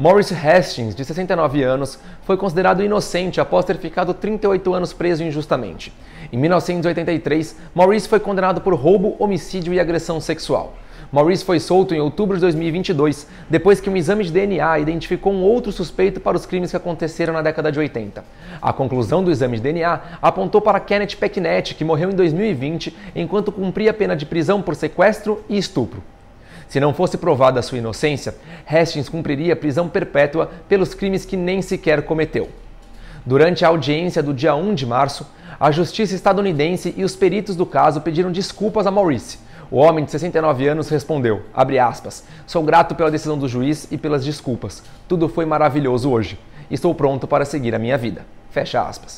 Maurice Hastings, de 69 anos, foi considerado inocente após ter ficado 38 anos preso injustamente. Em 1983, Maurice foi condenado por roubo, homicídio e agressão sexual. Maurice foi solto em outubro de 2022, depois que um exame de DNA identificou um outro suspeito para os crimes que aconteceram na década de 80. A conclusão do exame de DNA apontou para Kenneth Pecknett, que morreu em 2020 enquanto cumpria pena de prisão por sequestro e estupro. Se não fosse provada a sua inocência, Hastings cumpriria prisão perpétua pelos crimes que nem sequer cometeu. Durante a audiência do dia 1 de março, a justiça estadunidense e os peritos do caso pediram desculpas a Maurice. O homem de 69 anos respondeu, aspas, sou grato pela decisão do juiz e pelas desculpas. Tudo foi maravilhoso hoje. Estou pronto para seguir a minha vida. Fecha aspas.